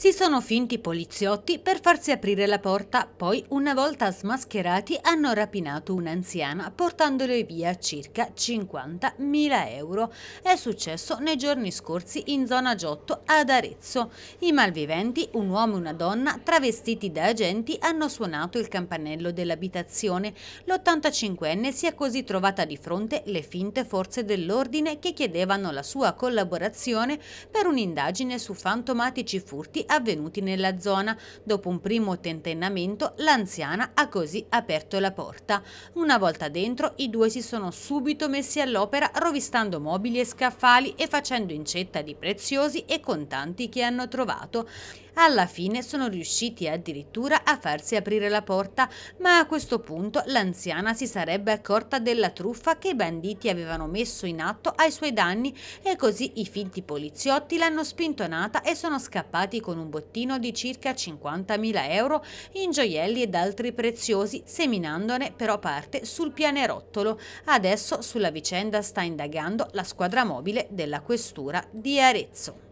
Si sono finti poliziotti per farsi aprire la porta, poi una volta smascherati hanno rapinato un'anziana portandole via circa 50.000 euro. È successo nei giorni scorsi in zona Giotto ad Arezzo. I malviventi, un uomo e una donna, travestiti da agenti, hanno suonato il campanello dell'abitazione. L'85enne si è così trovata di fronte le finte forze dell'ordine che chiedevano la sua collaborazione per un'indagine su fantomatici furti avvenuti nella zona. Dopo un primo tentennamento, l'anziana ha così aperto la porta. Una volta dentro, i due si sono subito messi all'opera rovistando mobili e scaffali e facendo incetta di preziosi e contanti che hanno trovato. Alla fine sono riusciti addirittura a farsi aprire la porta, ma a questo punto l'anziana si sarebbe accorta della truffa che i banditi avevano messo in atto ai suoi danni e così i finti poliziotti l'hanno spintonata e sono scappati con un bottino di circa 50.000 euro in gioielli ed altri preziosi, seminandone però parte sul pianerottolo. Adesso sulla vicenda sta indagando la squadra mobile della questura di Arezzo.